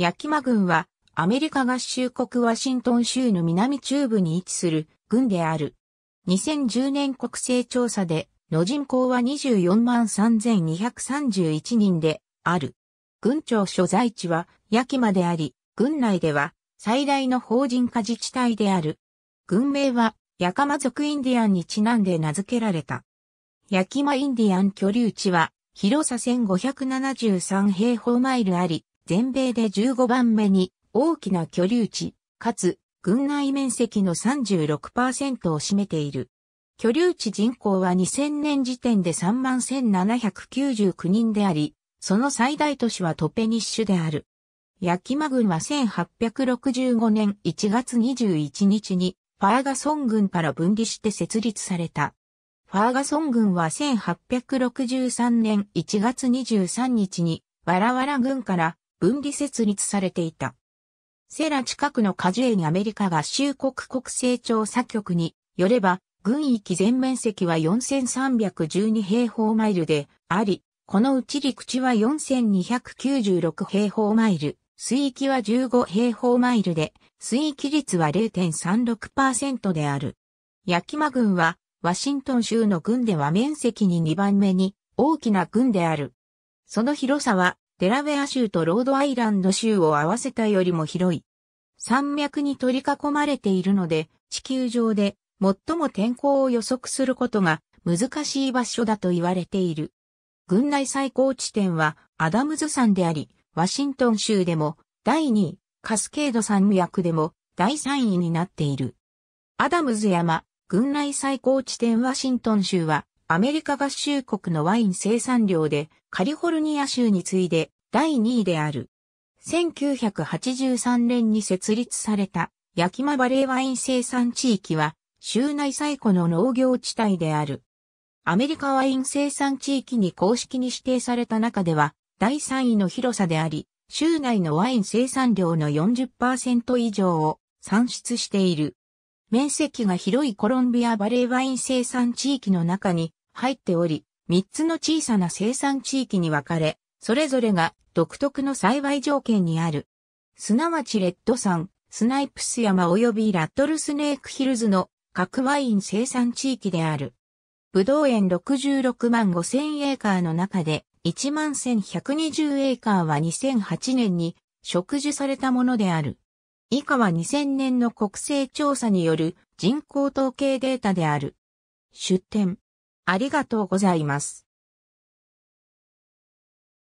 ヤキマ軍は、アメリカ合衆国ワシントン州の南中部に位置する軍である。2010年国勢調査で、の人口は24万3231人である。郡庁所在地はヤキマであり、軍内では最大の法人化自治体である。軍名は、ヤカマ族インディアンにちなんで名付けられた。ヤキマインディアン居留地は、広さ1573平方マイルあり、全米で15番目に大きな居留地、かつ、軍内面積の36%を占めている。居留地人口は2000年時点で31,799人であり、その最大都市はトペニッシュである。ヤキマ軍は1865年1月21日にファーガソン軍から分離して設立された。ファーガソン軍は1863年1月23日にワラワラ軍から分離設立されていた。セラ近くの果樹園にアメリカ合衆国国勢調査局によれば、軍域全面積は4312平方マイルであり、このうち陸地は4296平方マイル、水域は15平方マイルで、水域率は0.36%である。ヤキマ軍は、ワシントン州の軍では面積に2番目に大きな軍である。その広さはデラウェア州とロードアイランド州を合わせたよりも広い。山脈に取り囲まれているので、地球上で最も天候を予測することが難しい場所だと言われている。軍内最高地点はアダムズ山であり、ワシントン州でも第2位、カスケード山脈でも第3位になっている。アダムズ山、軍内最高地点ワシントン州はアメリカ合衆国のワイン生産量でカリフォルニア州に次いで第2位である。1983年に設立された焼き間バレーワイン生産地域は州内最古の農業地帯である。アメリカワイン生産地域に公式に指定された中では第3位の広さであり、州内のワイン生産量の40%以上を産出している。面積が広いコロンビアバレーワイン生産地域の中に入っており、三つの小さな生産地域に分かれ、それぞれが独特の栽培条件にある。すなわちレッド山、スナイプス山及びラットルスネークヒルズの各ワイン生産地域である。ブドウ園66万5千エーカーの中で1万1120エーカーは2008年に植樹されたものである。以下は2000年の国勢調査による人口統計データである。出展。ありがとうございます。